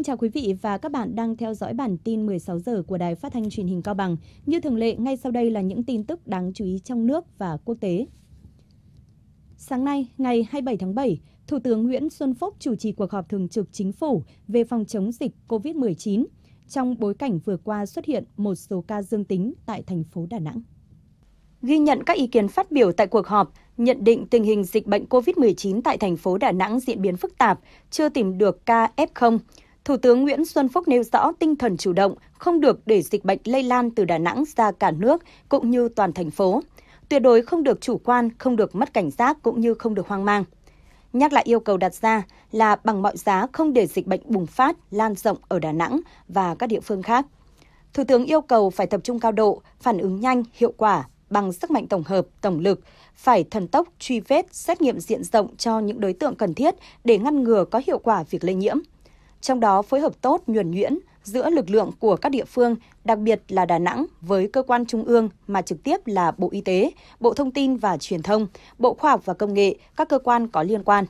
Xin chào quý vị và các bạn đang theo dõi bản tin 16 giờ của Đài Phát thanh Truyền hình Cao Bằng. Như thường lệ, ngay sau đây là những tin tức đáng chú ý trong nước và quốc tế. Sáng nay, ngày 27 tháng 7, Thủ tướng Nguyễn Xuân Phúc chủ trì cuộc họp thường trực chính phủ về phòng chống dịch COVID-19 trong bối cảnh vừa qua xuất hiện một số ca dương tính tại thành phố Đà Nẵng. Ghi nhận các ý kiến phát biểu tại cuộc họp, nhận định tình hình dịch bệnh COVID-19 tại thành phố Đà Nẵng diễn biến phức tạp, chưa tìm được ca F0. Thủ tướng Nguyễn Xuân Phúc nêu rõ tinh thần chủ động, không được để dịch bệnh lây lan từ Đà Nẵng ra cả nước cũng như toàn thành phố. Tuyệt đối không được chủ quan, không được mất cảnh giác cũng như không được hoang mang. Nhắc lại yêu cầu đặt ra là bằng mọi giá không để dịch bệnh bùng phát, lan rộng ở Đà Nẵng và các địa phương khác. Thủ tướng yêu cầu phải tập trung cao độ, phản ứng nhanh, hiệu quả bằng sức mạnh tổng hợp, tổng lực, phải thần tốc truy vết, xét nghiệm diện rộng cho những đối tượng cần thiết để ngăn ngừa có hiệu quả việc lây nhiễm trong đó phối hợp tốt nhuần nhuyễn giữa lực lượng của các địa phương, đặc biệt là Đà Nẵng với cơ quan trung ương mà trực tiếp là Bộ Y tế, Bộ Thông tin và Truyền thông, Bộ Khoa học và Công nghệ, các cơ quan có liên quan.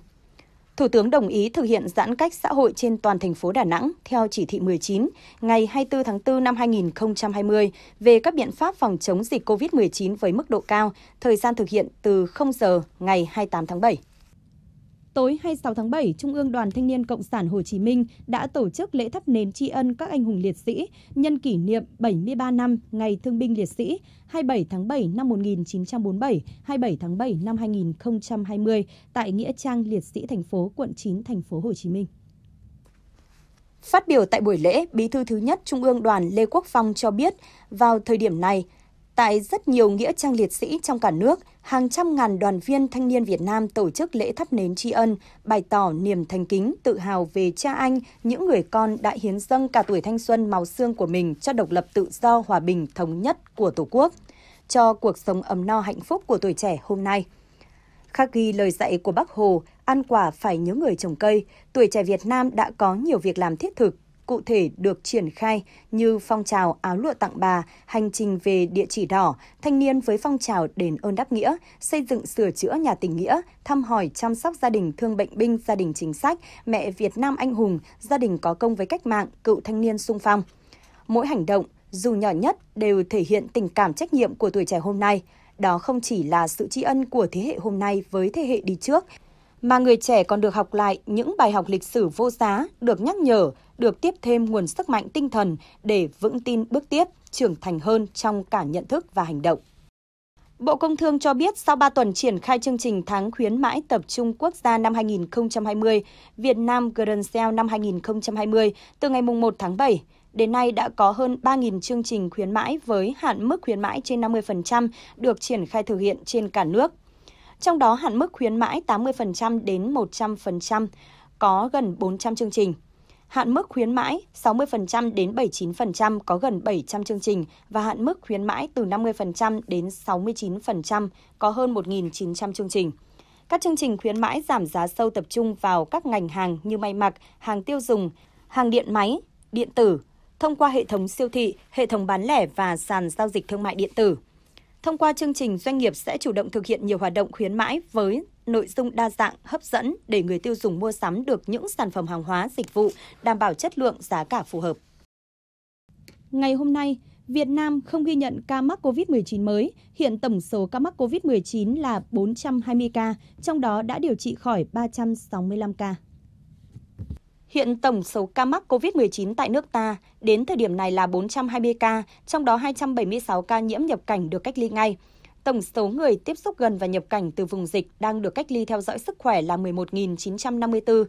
Thủ tướng đồng ý thực hiện giãn cách xã hội trên toàn thành phố Đà Nẵng theo chỉ thị 19 ngày 24 tháng 4 năm 2020 về các biện pháp phòng chống dịch COVID-19 với mức độ cao, thời gian thực hiện từ 0 giờ ngày 28 tháng 7. Tối 26 tháng 7, Trung ương Đoàn Thanh niên Cộng sản Hồ Chí Minh đã tổ chức lễ thắp nến tri ân các anh hùng liệt sĩ nhân kỷ niệm 73 năm Ngày Thương binh Liệt sĩ 27 tháng 7 năm 1947, 27 tháng 7 năm 2020 tại nghĩa trang Liệt sĩ thành phố quận 9 thành phố Hồ Chí Minh. Phát biểu tại buổi lễ, Bí thư thứ nhất Trung ương Đoàn Lê Quốc Phong cho biết, vào thời điểm này, Tại rất nhiều nghĩa trang liệt sĩ trong cả nước, hàng trăm ngàn đoàn viên thanh niên Việt Nam tổ chức lễ thắp nến tri ân, bày tỏ niềm thành kính, tự hào về cha anh, những người con đã hiến dâng cả tuổi thanh xuân màu xương của mình cho độc lập tự do, hòa bình, thống nhất của Tổ quốc, cho cuộc sống ấm no hạnh phúc của tuổi trẻ hôm nay. Khác ghi lời dạy của Bác Hồ, ăn quả phải nhớ người trồng cây, tuổi trẻ Việt Nam đã có nhiều việc làm thiết thực cụ thể được triển khai như phong trào áo lụa tặng bà, hành trình về địa chỉ đỏ, thanh niên với phong trào đền ơn đáp nghĩa, xây dựng sửa chữa nhà tình nghĩa, thăm hỏi chăm sóc gia đình thương bệnh binh, gia đình chính sách, mẹ Việt Nam anh hùng, gia đình có công với cách mạng, cựu thanh niên sung phong. Mỗi hành động, dù nhỏ nhất, đều thể hiện tình cảm trách nhiệm của tuổi trẻ hôm nay. Đó không chỉ là sự tri ân của thế hệ hôm nay với thế hệ đi trước, mà người trẻ còn được học lại những bài học lịch sử vô giá, được nhắc nhở, được tiếp thêm nguồn sức mạnh tinh thần để vững tin bước tiếp, trưởng thành hơn trong cả nhận thức và hành động. Bộ Công Thương cho biết sau 3 tuần triển khai chương trình tháng khuyến mãi tập trung quốc gia năm 2020, Việt Nam Grand Sale năm 2020 từ ngày 1 tháng 7, đến nay đã có hơn 3.000 chương trình khuyến mãi với hạn mức khuyến mãi trên 50% được triển khai thực hiện trên cả nước trong đó hạn mức khuyến mãi 80% đến 100%, có gần 400 chương trình. Hạn mức khuyến mãi 60% đến 79% có gần 700 chương trình và hạn mức khuyến mãi từ 50% đến 69% có hơn 1.900 chương trình. Các chương trình khuyến mãi giảm giá sâu tập trung vào các ngành hàng như may mặc, hàng tiêu dùng, hàng điện máy, điện tử, thông qua hệ thống siêu thị, hệ thống bán lẻ và sàn giao dịch thương mại điện tử. Thông qua chương trình, doanh nghiệp sẽ chủ động thực hiện nhiều hoạt động khuyến mãi với nội dung đa dạng, hấp dẫn để người tiêu dùng mua sắm được những sản phẩm hàng hóa, dịch vụ đảm bảo chất lượng, giá cả phù hợp. Ngày hôm nay, Việt Nam không ghi nhận ca mắc COVID-19 mới. Hiện tổng số ca mắc COVID-19 là 420 ca, trong đó đã điều trị khỏi 365 ca. Hiện tổng số ca mắc COVID-19 tại nước ta đến thời điểm này là 420 ca, trong đó 276 ca nhiễm nhập cảnh được cách ly ngay. Tổng số người tiếp xúc gần và nhập cảnh từ vùng dịch đang được cách ly theo dõi sức khỏe là 11.954,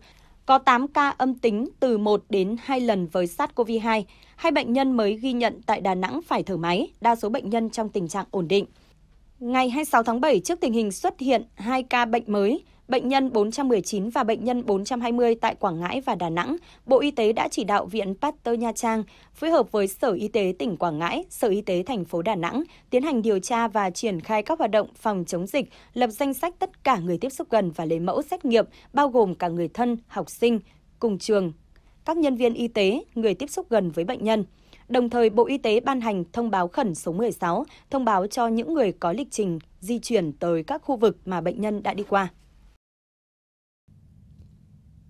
có 8 ca âm tính từ 1 đến 2 lần với SARS-CoV-2. Hai bệnh nhân mới ghi nhận tại Đà Nẵng phải thở máy, đa số bệnh nhân trong tình trạng ổn định. Ngày 26 tháng 7, trước tình hình xuất hiện 2 ca bệnh mới, bệnh nhân 419 và bệnh nhân 420 tại Quảng Ngãi và Đà Nẵng, Bộ Y tế đã chỉ đạo Viện Pasteur Nha Trang phối hợp với Sở Y tế tỉnh Quảng Ngãi, Sở Y tế thành phố Đà Nẵng tiến hành điều tra và triển khai các hoạt động phòng chống dịch, lập danh sách tất cả người tiếp xúc gần và lấy mẫu xét nghiệm, bao gồm cả người thân, học sinh, cùng trường, các nhân viên y tế, người tiếp xúc gần với bệnh nhân. Đồng thời, Bộ Y tế ban hành thông báo khẩn số 16, thông báo cho những người có lịch trình di chuyển tới các khu vực mà bệnh nhân đã đi qua.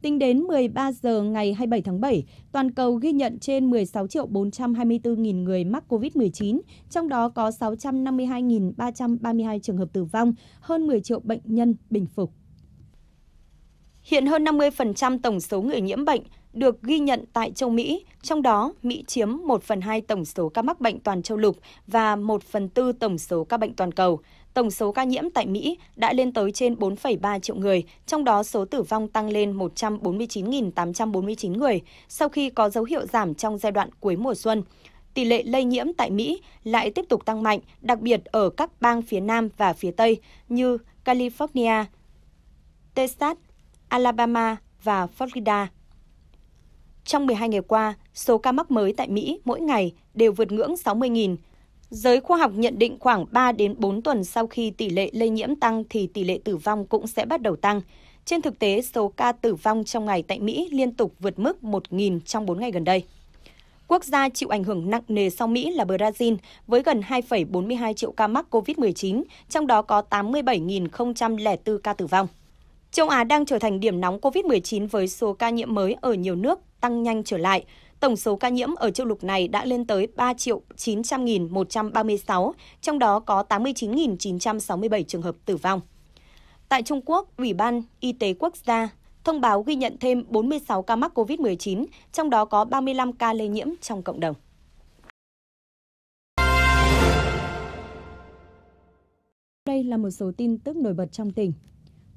Tính đến 13 giờ ngày 27 tháng 7, toàn cầu ghi nhận trên 16 triệu 424 nghìn người mắc COVID-19, trong đó có 652.332 trường hợp tử vong, hơn 10 triệu bệnh nhân bình phục. Hiện hơn 50% tổng số người nhiễm bệnh được ghi nhận tại châu Mỹ, trong đó Mỹ chiếm 1 phần 2 tổng số ca mắc bệnh toàn châu lục và 1 phần 4 tổng số ca bệnh toàn cầu. Tổng số ca nhiễm tại Mỹ đã lên tới trên 4,3 triệu người, trong đó số tử vong tăng lên 149.849 người sau khi có dấu hiệu giảm trong giai đoạn cuối mùa xuân tỷ lệ lây nhiễm tại Mỹ lại tiếp tục tăng mạnh, đặc biệt ở các bang phía Nam và phía Tây như California, Texas, Alabama và Florida. Trong 12 ngày qua, số ca mắc mới tại Mỹ mỗi ngày đều vượt ngưỡng 60.000. Giới khoa học nhận định khoảng 3 đến 4 tuần sau khi tỷ lệ lây nhiễm tăng thì tỷ lệ tử vong cũng sẽ bắt đầu tăng. Trên thực tế, số ca tử vong trong ngày tại Mỹ liên tục vượt mức 1.000 trong 4 ngày gần đây. Quốc gia chịu ảnh hưởng nặng nề sau Mỹ là Brazil, với gần 2,42 triệu ca mắc COVID-19, trong đó có 87.004 ca tử vong. Châu Á đang trở thành điểm nóng COVID-19 với số ca nhiễm mới ở nhiều nước tăng nhanh trở lại. Tổng số ca nhiễm ở châu lục này đã lên tới 3 900.136, trong đó có 89.967 trường hợp tử vong. Tại Trung Quốc, Ủy ban Y tế Quốc gia thông báo ghi nhận thêm 46 ca mắc COVID-19, trong đó có 35 ca lây nhiễm trong cộng đồng. Đây là một số tin tức nổi bật trong tỉnh.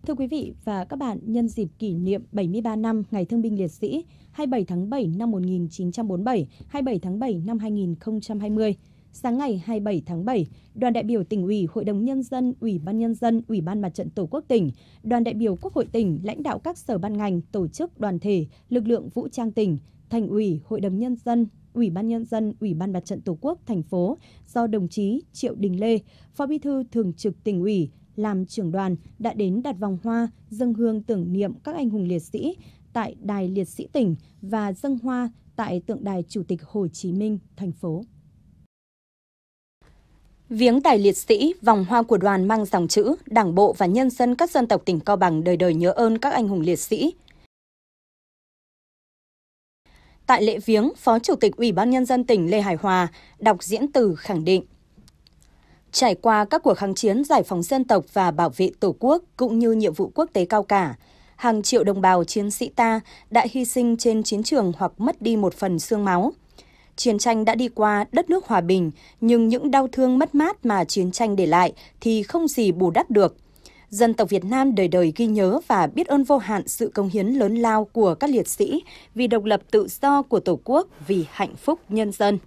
Thưa quý vị và các bạn, nhân dịp kỷ niệm 73 năm Ngày Thương binh Liệt sĩ 27 tháng 7 năm 1947, 27 tháng 7 năm 2020, sáng ngày 27 tháng 7, đoàn đại biểu tỉnh ủy, hội đồng nhân dân, ủy ban nhân dân, ủy ban mặt trận tổ quốc tỉnh, đoàn đại biểu quốc hội tỉnh, lãnh đạo các sở ban ngành, tổ chức, đoàn thể, lực lượng vũ trang tỉnh, thành ủy, hội đồng nhân dân, Ủy ban nhân dân, Ủy ban Mặt trận Tổ quốc thành phố do đồng chí Triệu Đình Lê, Phó Bí thư Thường trực tỉnh ủy, làm trưởng đoàn đã đến đặt vòng hoa dân hương tưởng niệm các anh hùng liệt sĩ tại Đài Liệt sĩ tỉnh và dân hoa tại tượng đài Chủ tịch Hồ Chí Minh, thành phố. Viếng tài liệt sĩ, vòng hoa của đoàn mang dòng chữ Đảng bộ và nhân dân các dân tộc tỉnh Cao Bằng đời đời nhớ ơn các anh hùng liệt sĩ. Tại lễ viếng, Phó Chủ tịch Ủy ban nhân dân tỉnh Lê Hải Hòa đọc diễn từ khẳng định Trải qua các cuộc kháng chiến giải phóng dân tộc và bảo vệ Tổ quốc cũng như nhiệm vụ quốc tế cao cả, hàng triệu đồng bào chiến sĩ ta đã hy sinh trên chiến trường hoặc mất đi một phần xương máu. Chiến tranh đã đi qua đất nước hòa bình, nhưng những đau thương mất mát mà chiến tranh để lại thì không gì bù đắp được. Dân tộc Việt Nam đời đời ghi nhớ và biết ơn vô hạn sự công hiến lớn lao của các liệt sĩ vì độc lập tự do của Tổ quốc, vì hạnh phúc nhân dân.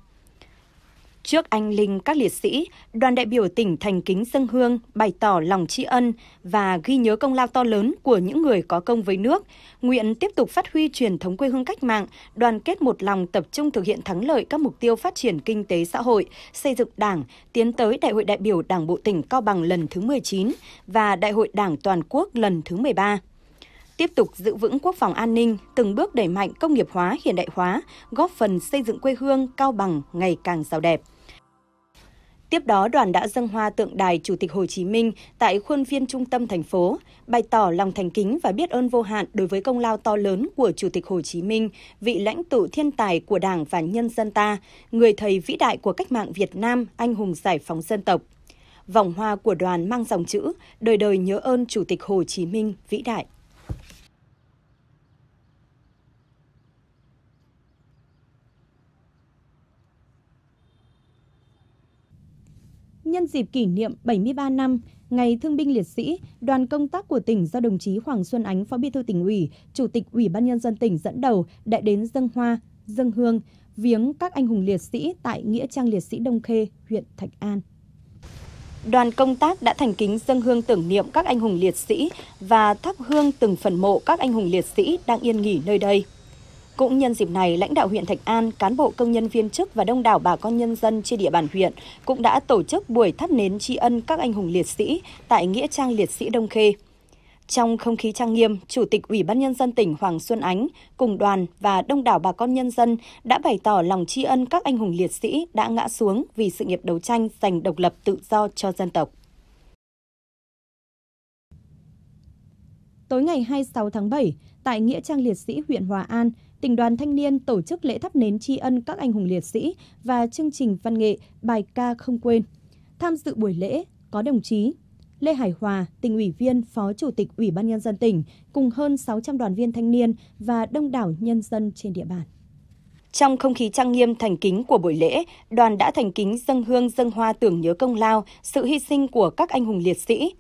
Trước anh linh các liệt sĩ, đoàn đại biểu tỉnh thành kính dân hương bày tỏ lòng tri ân và ghi nhớ công lao to lớn của những người có công với nước, nguyện tiếp tục phát huy truyền thống quê hương cách mạng, đoàn kết một lòng tập trung thực hiện thắng lợi các mục tiêu phát triển kinh tế xã hội, xây dựng Đảng, tiến tới Đại hội đại biểu Đảng bộ tỉnh Cao Bằng lần thứ 19 và Đại hội Đảng toàn quốc lần thứ 13 tiếp tục giữ vững quốc phòng an ninh, từng bước đẩy mạnh công nghiệp hóa, hiện đại hóa, góp phần xây dựng quê hương Cao Bằng ngày càng giàu đẹp. Tiếp đó, đoàn đã dâng hoa tượng đài Chủ tịch Hồ Chí Minh tại khuôn viên trung tâm thành phố, bày tỏ lòng thành kính và biết ơn vô hạn đối với công lao to lớn của Chủ tịch Hồ Chí Minh, vị lãnh tụ thiên tài của Đảng và nhân dân ta, người thầy vĩ đại của cách mạng Việt Nam, anh hùng giải phóng dân tộc. Vòng hoa của đoàn mang dòng chữ Đời đời nhớ ơn Chủ tịch Hồ Chí Minh vĩ đại. Nhân dịp kỷ niệm 73 năm Ngày Thương binh Liệt sĩ, đoàn công tác của tỉnh do đồng chí Hoàng Xuân Ánh, Phó Bí thư tỉnh ủy, Chủ tịch Ủy ban nhân dân tỉnh dẫn đầu đã đến dân hoa, dân hương, viếng các anh hùng liệt sĩ tại nghĩa trang liệt sĩ Đông Khê, huyện Thạch An. Đoàn công tác đã thành kính dân hương tưởng niệm các anh hùng liệt sĩ và thắp hương từng phần mộ các anh hùng liệt sĩ đang yên nghỉ nơi đây. Cũng nhân dịp này, lãnh đạo huyện Thạch An, cán bộ công nhân viên chức và đông đảo bà con nhân dân trên địa bàn huyện cũng đã tổ chức buổi thắp nến tri ân các anh hùng liệt sĩ tại Nghĩa trang liệt sĩ Đông Khê. Trong không khí trang nghiêm, Chủ tịch Ủy ban Nhân dân tỉnh Hoàng Xuân Ánh cùng đoàn và đông đảo bà con nhân dân đã bày tỏ lòng tri ân các anh hùng liệt sĩ đã ngã xuống vì sự nghiệp đấu tranh giành độc lập tự do cho dân tộc. Tối ngày 26 tháng 7, tại Nghĩa trang Liệt sĩ huyện Hòa An, tỉnh đoàn thanh niên tổ chức lễ thắp nến tri ân các anh hùng liệt sĩ và chương trình văn nghệ bài ca không quên. Tham dự buổi lễ có đồng chí Lê Hải Hòa, tỉnh ủy viên, phó chủ tịch Ủy ban nhân dân tỉnh cùng hơn 600 đoàn viên thanh niên và đông đảo nhân dân trên địa bàn. Trong không khí trang nghiêm thành kính của buổi lễ, đoàn đã thành kính dâng hương dâng hoa tưởng nhớ công lao, sự hy sinh của các anh hùng liệt sĩ,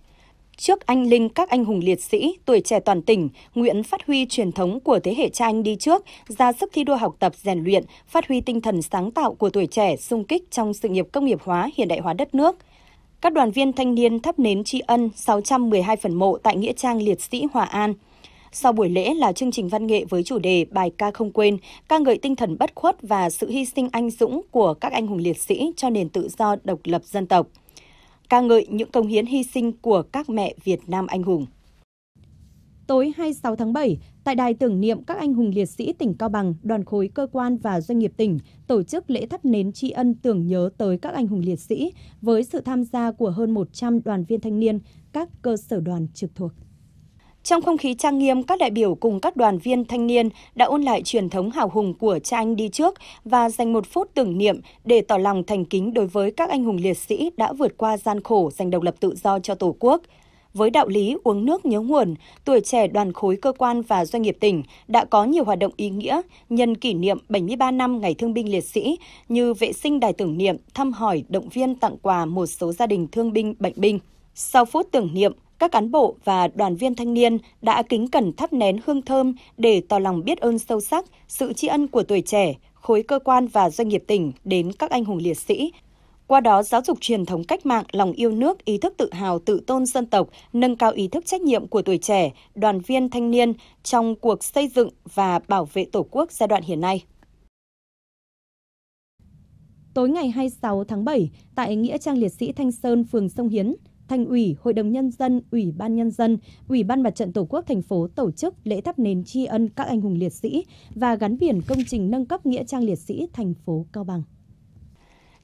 Trước anh linh các anh hùng liệt sĩ, tuổi trẻ toàn tỉnh, nguyện phát huy truyền thống của thế hệ cha anh đi trước, ra sức thi đua học tập rèn luyện, phát huy tinh thần sáng tạo của tuổi trẻ sung kích trong sự nghiệp công nghiệp hóa, hiện đại hóa đất nước. Các đoàn viên thanh niên thắp nến tri ân 612 phần mộ tại Nghĩa trang Liệt sĩ Hòa An. Sau buổi lễ là chương trình văn nghệ với chủ đề Bài ca không quên, ca ngợi tinh thần bất khuất và sự hy sinh anh dũng của các anh hùng liệt sĩ cho nền tự do độc lập dân tộc ca ngợi những công hiến hy sinh của các mẹ Việt Nam anh hùng. Tối 26 tháng 7, tại đài tưởng niệm các anh hùng liệt sĩ tỉnh Cao Bằng, đoàn khối cơ quan và doanh nghiệp tỉnh tổ chức lễ thắp nến tri ân tưởng nhớ tới các anh hùng liệt sĩ với sự tham gia của hơn 100 đoàn viên thanh niên, các cơ sở đoàn trực thuộc. Trong không khí trang nghiêm, các đại biểu cùng các đoàn viên thanh niên đã ôn lại truyền thống hào hùng của cha anh đi trước và dành một phút tưởng niệm để tỏ lòng thành kính đối với các anh hùng liệt sĩ đã vượt qua gian khổ giành độc lập tự do cho Tổ quốc. Với đạo lý uống nước nhớ nguồn, tuổi trẻ đoàn khối cơ quan và doanh nghiệp tỉnh đã có nhiều hoạt động ý nghĩa nhân kỷ niệm 73 năm Ngày Thương binh Liệt sĩ như vệ sinh đài tưởng niệm, thăm hỏi, động viên tặng quà một số gia đình thương binh, bệnh binh. Sau phút tưởng niệm, các cán bộ và đoàn viên thanh niên đã kính cẩn thắp nén hương thơm để tỏ lòng biết ơn sâu sắc, sự tri ân của tuổi trẻ, khối cơ quan và doanh nghiệp tỉnh đến các anh hùng liệt sĩ. Qua đó giáo dục truyền thống cách mạng, lòng yêu nước, ý thức tự hào, tự tôn dân tộc, nâng cao ý thức trách nhiệm của tuổi trẻ, đoàn viên thanh niên trong cuộc xây dựng và bảo vệ Tổ quốc giai đoạn hiện nay. Tối ngày 26 tháng 7, tại Nghĩa trang Liệt sĩ Thanh Sơn, phường Sông Hiến, Thành ủy, Hội đồng Nhân dân, Ủy ban Nhân dân, Ủy ban Mặt trận Tổ quốc thành phố tổ chức lễ thắp nến tri ân các anh hùng liệt sĩ và gắn biển công trình nâng cấp Nghĩa trang liệt sĩ thành phố Cao Bằng.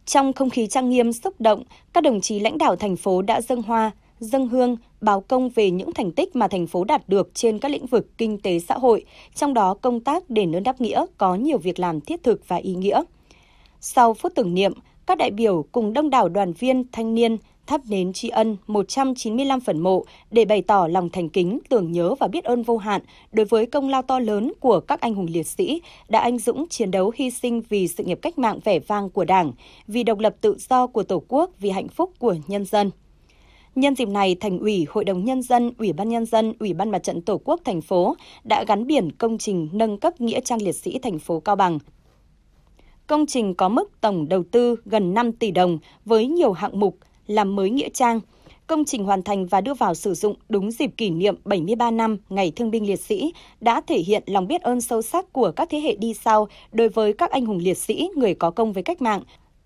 Trong không khí trang nghiêm xúc động, các đồng chí lãnh đạo thành phố đã dâng hoa, dâng hương, báo công về những thành tích mà thành phố đạt được trên các lĩnh vực kinh tế xã hội, trong đó công tác đền ơn đáp nghĩa có nhiều việc làm thiết thực và ý nghĩa. Sau phút tưởng niệm, các đại biểu cùng đông đảo đoàn viên, thanh niên, thắp nến tri ân 195 phần mộ để bày tỏ lòng thành kính, tưởng nhớ và biết ơn vô hạn đối với công lao to lớn của các anh hùng liệt sĩ đã anh dũng chiến đấu hy sinh vì sự nghiệp cách mạng vẻ vang của Đảng, vì độc lập tự do của Tổ quốc, vì hạnh phúc của nhân dân. Nhân dịp này, Thành ủy, Hội đồng Nhân dân, Ủy ban Nhân dân, Ủy ban Mặt trận Tổ quốc thành phố đã gắn biển công trình nâng cấp Nghĩa trang liệt sĩ thành phố Cao Bằng. Công trình có mức tổng đầu tư gần 5 tỷ đồng với nhiều hạng mục – làm mới nghĩa trang. Công trình hoàn thành và đưa vào sử dụng đúng dịp kỷ niệm 73 năm Ngày Thương binh Liệt sĩ đã thể hiện lòng biết ơn sâu sắc của các thế hệ đi sau đối với các anh hùng liệt sĩ, người có công với cách mạng,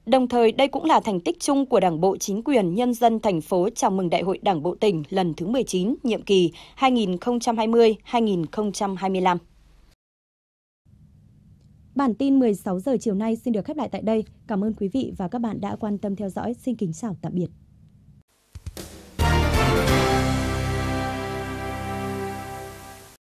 Đồng thời, đây cũng là thành tích chung của Đảng bộ chính quyền nhân dân thành phố chào mừng Đại hội Đảng bộ tỉnh lần thứ 19, nhiệm kỳ 2020-2025. Bản tin 16 giờ chiều nay xin được khép lại tại đây. Cảm ơn quý vị và các bạn đã quan tâm theo dõi. Xin kính chào tạm biệt.